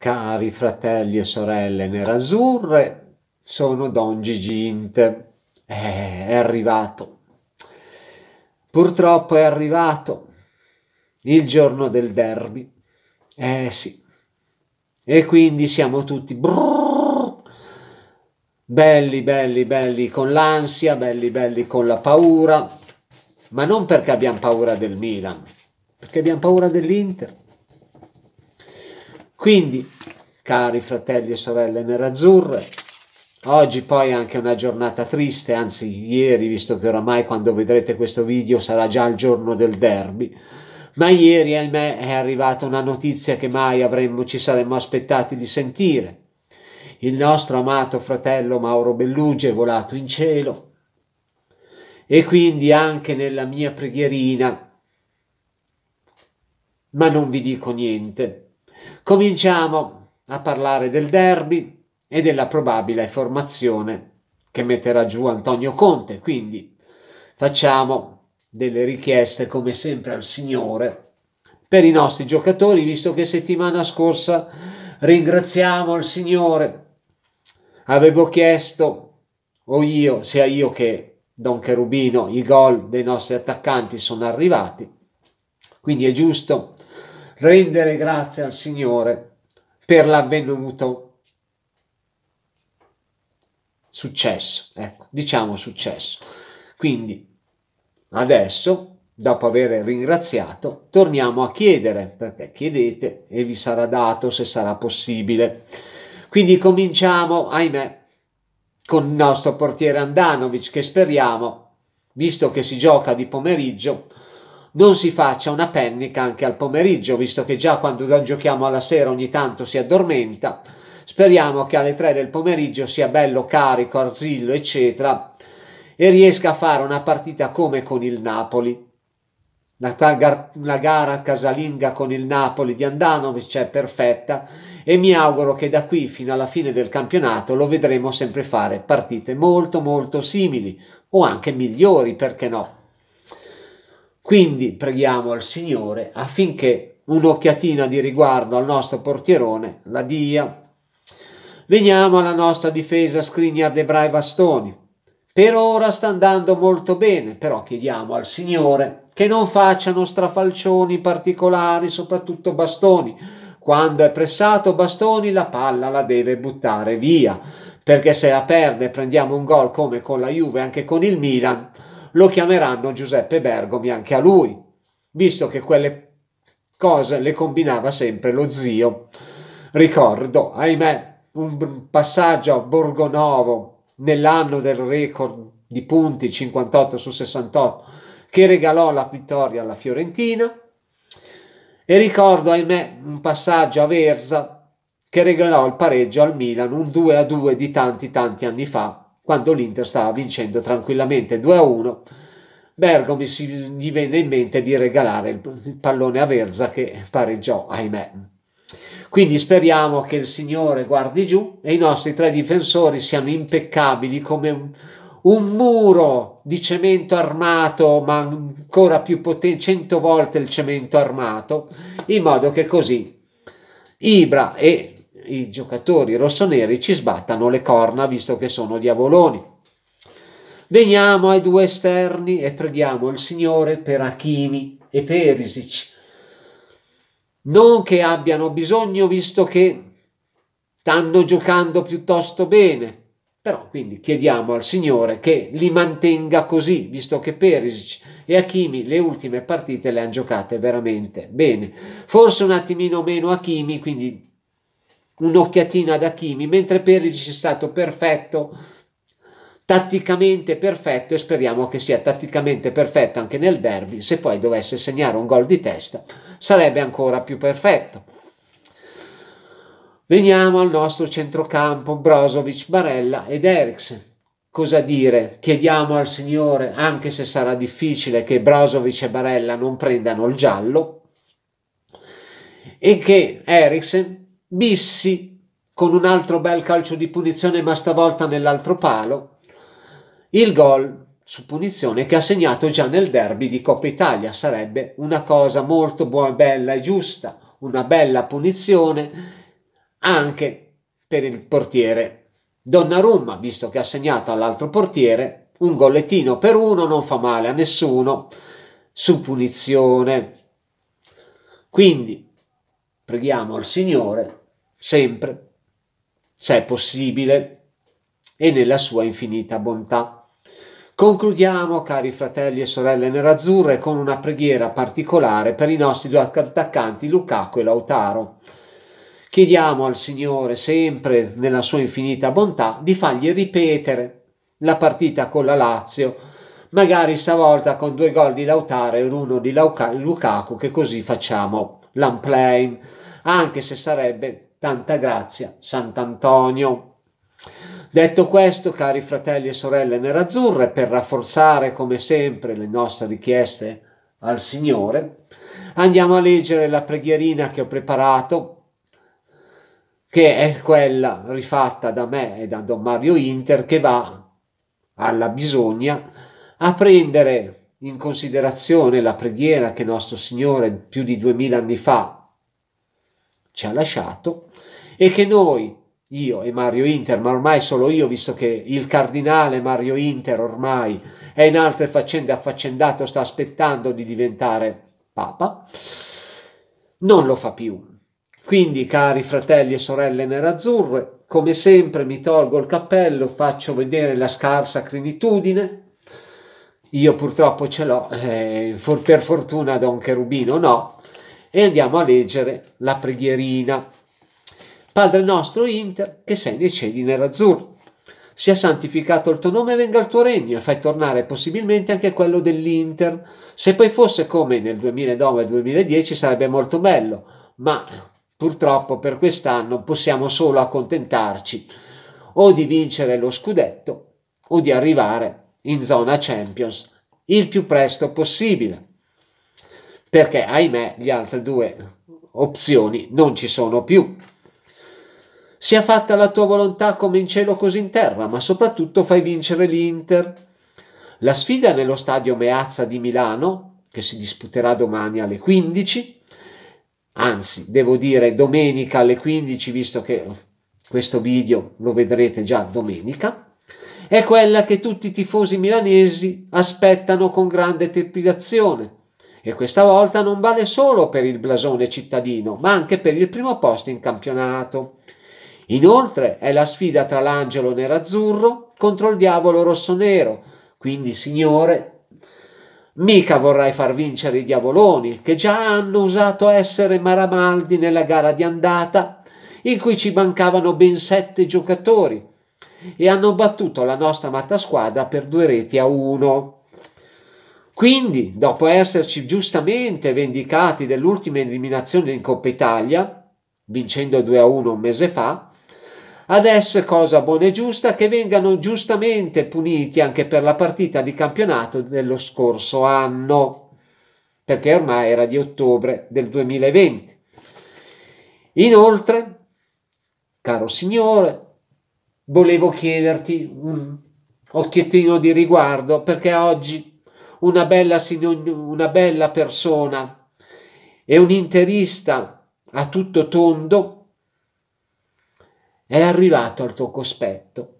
Cari fratelli e sorelle nerazzurre, sono Don Gigint. Eh, è arrivato. Purtroppo è arrivato il giorno del derby. Eh sì. E quindi siamo tutti brrr, belli, belli, belli con l'ansia, belli, belli con la paura, ma non perché abbiamo paura del Milan, perché abbiamo paura dell'Inter quindi, cari fratelli e sorelle nerazzurre, oggi poi è anche una giornata triste, anzi ieri, visto che oramai quando vedrete questo video sarà già il giorno del derby, ma ieri, ahimè, è arrivata una notizia che mai avremmo, ci saremmo aspettati di sentire. Il nostro amato fratello Mauro Bellugi è volato in cielo e quindi anche nella mia preghierina, ma non vi dico niente Cominciamo a parlare del derby e della probabile formazione che metterà giù Antonio Conte, quindi facciamo delle richieste come sempre al Signore per i nostri giocatori, visto che settimana scorsa ringraziamo il Signore. Avevo chiesto, o io, sia io che Don Cherubino, i gol dei nostri attaccanti sono arrivati, quindi è giusto rendere grazie al Signore per l'avvenuto successo, ecco, diciamo successo. Quindi adesso, dopo aver ringraziato, torniamo a chiedere, perché chiedete e vi sarà dato se sarà possibile. Quindi cominciamo, ahimè, con il nostro portiere Andanovic che speriamo, visto che si gioca di pomeriggio, non si faccia una pennica anche al pomeriggio, visto che già quando giochiamo alla sera ogni tanto si addormenta. Speriamo che alle 3 del pomeriggio sia bello carico, arzillo, eccetera, e riesca a fare una partita come con il Napoli. La, la gara casalinga con il Napoli di Andanovic è perfetta e mi auguro che da qui fino alla fine del campionato lo vedremo sempre fare partite molto molto simili o anche migliori, perché no? Quindi preghiamo al Signore affinché un'occhiatina di riguardo al nostro portierone la dia. Veniamo alla nostra difesa scrigna d'Evrai Bastoni. Per ora sta andando molto bene, però chiediamo al Signore che non facciano strafalcioni particolari, soprattutto Bastoni. Quando è pressato Bastoni la palla la deve buttare via, perché se la perde e prendiamo un gol come con la Juve, anche con il Milan, lo chiameranno Giuseppe Bergomi anche a lui, visto che quelle cose le combinava sempre lo zio. Ricordo, ahimè, un passaggio a Borgonovo nell'anno del record di punti 58 su 68 che regalò la vittoria alla Fiorentina e ricordo ahimè un passaggio a Verza che regalò il pareggio al Milan un 2 a 2 di tanti tanti anni fa quando l'Inter stava vincendo tranquillamente 2-1. Bergomi si, gli venne in mente di regalare il, il pallone a Verza che pareggiò, ahimè. Quindi speriamo che il Signore guardi giù e i nostri tre difensori siano impeccabili come un, un muro di cemento armato, ma ancora più potente, 100 volte il cemento armato, in modo che così Ibra e i giocatori rossoneri ci sbattano le corna visto che sono diavoloni. Veniamo ai due esterni e preghiamo il Signore per Achimi e Perisic. Non che abbiano bisogno visto che stanno giocando piuttosto bene, però quindi chiediamo al Signore che li mantenga così, visto che Perisic e Hakimi le ultime partite le hanno giocate veramente bene. Forse un attimino meno Hakimi, quindi un'occhiatina ad Hakimi, mentre Perisic è stato perfetto, tatticamente perfetto e speriamo che sia tatticamente perfetto anche nel derby, se poi dovesse segnare un gol di testa sarebbe ancora più perfetto. Veniamo al nostro centrocampo, Brozovic, Barella ed Eriksen. Cosa dire? Chiediamo al Signore, anche se sarà difficile, che Brozovic e Barella non prendano il giallo e che Eriksen Bissi con un altro bel calcio di punizione ma stavolta nell'altro palo il gol su punizione che ha segnato già nel derby di Coppa Italia sarebbe una cosa molto buona, bella e giusta una bella punizione anche per il portiere Donnarumma visto che ha segnato all'altro portiere un gollettino per uno non fa male a nessuno su punizione quindi preghiamo il Signore sempre, se è possibile, e nella sua infinita bontà. Concludiamo, cari fratelli e sorelle nerazzurre, con una preghiera particolare per i nostri due attaccanti Lukaku e Lautaro. Chiediamo al Signore, sempre nella sua infinita bontà, di fargli ripetere la partita con la Lazio, magari stavolta con due gol di Lautaro e uno di Lukaku, che così facciamo l'unplane, anche se sarebbe tanta grazia, Sant'Antonio. Detto questo, cari fratelli e sorelle nerazzurre, per rafforzare come sempre le nostre richieste al Signore, andiamo a leggere la preghierina che ho preparato, che è quella rifatta da me e da Don Mario Inter, che va alla bisogna a prendere in considerazione la preghiera che nostro Signore più di duemila anni fa ci ha lasciato e che noi, io e Mario Inter, ma ormai solo io, visto che il cardinale Mario Inter ormai è in altre faccende affaccendato, sta aspettando di diventare papa, non lo fa più. Quindi, cari fratelli e sorelle nerazzurre, come sempre mi tolgo il cappello, faccio vedere la scarsa crinitudine, io purtroppo ce l'ho, eh, for, per fortuna Don Cherubino no, e andiamo a leggere la preghierina. Padre nostro Inter, che sei nei cieli nerazzurri. Sia santificato il tuo nome e venga il tuo regno e fai tornare possibilmente anche quello dell'Inter. Se poi fosse come nel 2009-2010 sarebbe molto bello, ma purtroppo per quest'anno possiamo solo accontentarci o di vincere lo scudetto o di arrivare in zona Champions il più presto possibile perché ahimè le altre due opzioni non ci sono più. Sia fatta la tua volontà come in cielo così in terra, ma soprattutto fai vincere l'Inter. La sfida nello stadio Meazza di Milano, che si disputerà domani alle 15, anzi devo dire domenica alle 15, visto che questo video lo vedrete già domenica è quella che tutti i tifosi milanesi aspettano con grande trepidazione e questa volta non vale solo per il blasone cittadino, ma anche per il primo posto in campionato. Inoltre è la sfida tra l'angelo nerazzurro contro il diavolo rossonero, quindi signore, mica vorrai far vincere i diavoloni che già hanno usato essere maramaldi nella gara di andata in cui ci mancavano ben sette giocatori e hanno battuto la nostra matta squadra per due reti a uno. Quindi, dopo esserci giustamente vendicati dell'ultima eliminazione in Coppa Italia, vincendo 2-1 a un mese fa, adesso è cosa buona e giusta che vengano giustamente puniti anche per la partita di campionato dello scorso anno, perché ormai era di ottobre del 2020. Inoltre, caro signore, volevo chiederti un occhiettino di riguardo perché oggi una bella, una bella persona, è un interista a tutto tondo, è arrivato al tuo cospetto.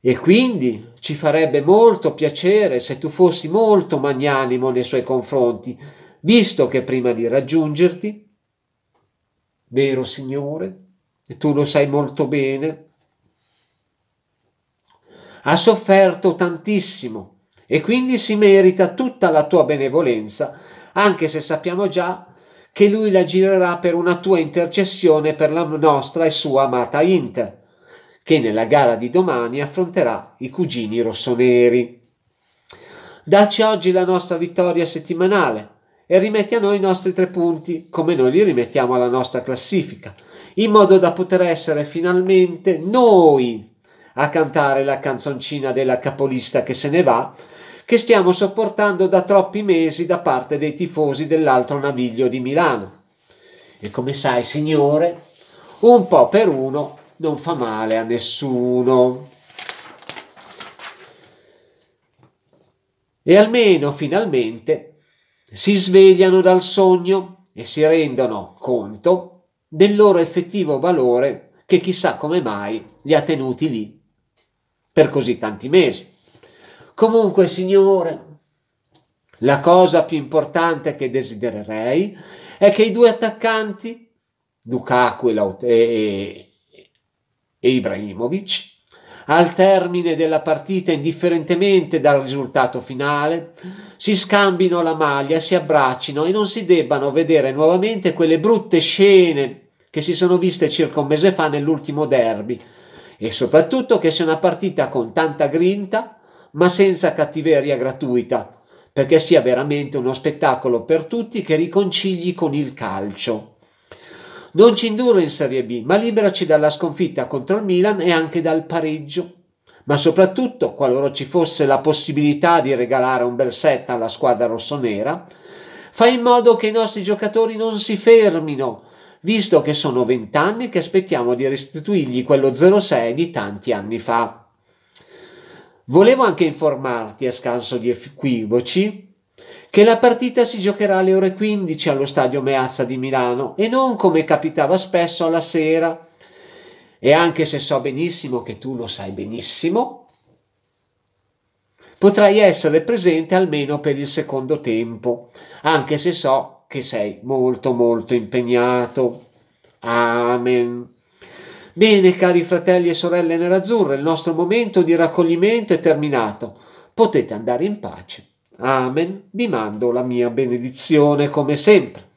E quindi ci farebbe molto piacere se tu fossi molto magnanimo nei suoi confronti, visto che prima di raggiungerti, vero Signore, e tu lo sai molto bene, ha sofferto tantissimo e quindi si merita tutta la tua benevolenza, anche se sappiamo già che lui la girerà per una tua intercessione per la nostra e sua amata Inter, che nella gara di domani affronterà i cugini rossoneri. Dacci oggi la nostra vittoria settimanale e rimetti a noi i nostri tre punti, come noi li rimettiamo alla nostra classifica, in modo da poter essere finalmente noi a cantare la canzoncina della capolista che se ne va che stiamo sopportando da troppi mesi da parte dei tifosi dell'altro naviglio di Milano. E come sai, signore, un po' per uno non fa male a nessuno. E almeno finalmente si svegliano dal sogno e si rendono conto del loro effettivo valore che chissà come mai li ha tenuti lì per così tanti mesi. Comunque, Signore, la cosa più importante che desidererei è che i due attaccanti, Lukaku e, e, e Ibrahimovic, al termine della partita, indifferentemente dal risultato finale, si scambino la maglia, si abbraccino e non si debbano vedere nuovamente quelle brutte scene che si sono viste circa un mese fa nell'ultimo derby e soprattutto che sia una partita con tanta grinta, ma senza cattiveria gratuita, perché sia veramente uno spettacolo per tutti che riconcili con il calcio. Non ci indurre in Serie B, ma liberaci dalla sconfitta contro il Milan e anche dal pareggio. Ma soprattutto, qualora ci fosse la possibilità di regalare un bel set alla squadra rossonera, fai in modo che i nostri giocatori non si fermino, visto che sono vent'anni che aspettiamo di restituirgli quello 06 di tanti anni fa. Volevo anche informarti, a scanso di equivoci, che la partita si giocherà alle ore 15 allo stadio Meazza di Milano e non come capitava spesso alla sera. E anche se so benissimo che tu lo sai benissimo, potrai essere presente almeno per il secondo tempo, anche se so che sei molto molto impegnato. Amen. Bene, cari fratelli e sorelle nerazzurre, il nostro momento di raccoglimento è terminato. Potete andare in pace. Amen. Vi mando la mia benedizione come sempre.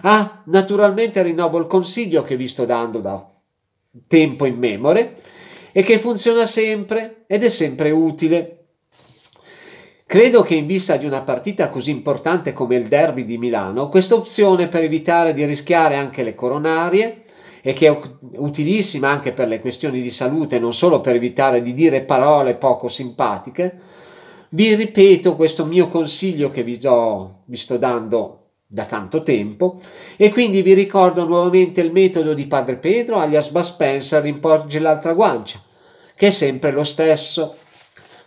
Ah, naturalmente rinnovo il consiglio che vi sto dando da tempo in memore e che funziona sempre ed è sempre utile. Credo che in vista di una partita così importante come il derby di Milano, questa opzione per evitare di rischiare anche le coronarie e che è utilissima anche per le questioni di salute, non solo per evitare di dire parole poco simpatiche, vi ripeto questo mio consiglio che vi, do, vi sto dando da tanto tempo e quindi vi ricordo nuovamente il metodo di padre Pedro alias Bud Spencer rimporge l'altra guancia che è sempre lo stesso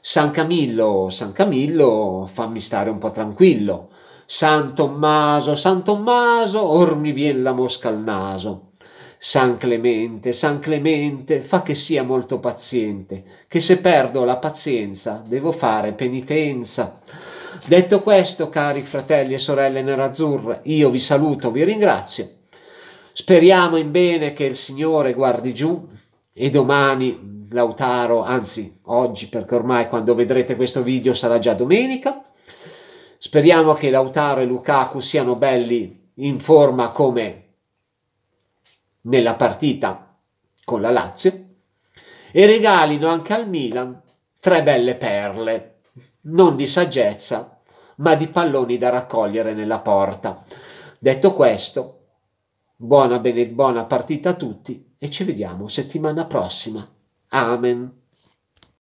San Camillo San Camillo fammi stare un po' tranquillo San Tommaso San Tommaso or mi viene la mosca al naso San Clemente, San Clemente, fa che sia molto paziente, che se perdo la pazienza devo fare penitenza. Detto questo, cari fratelli e sorelle nerazzurre, io vi saluto, vi ringrazio. Speriamo in bene che il Signore guardi giù e domani Lautaro, anzi oggi perché ormai quando vedrete questo video sarà già domenica. Speriamo che Lautaro e Lukaku siano belli in forma come nella partita con la Lazio e regalino anche al Milan tre belle perle, non di saggezza, ma di palloni da raccogliere nella porta. Detto questo, buona, bene, buona partita a tutti e ci vediamo settimana prossima. Amen.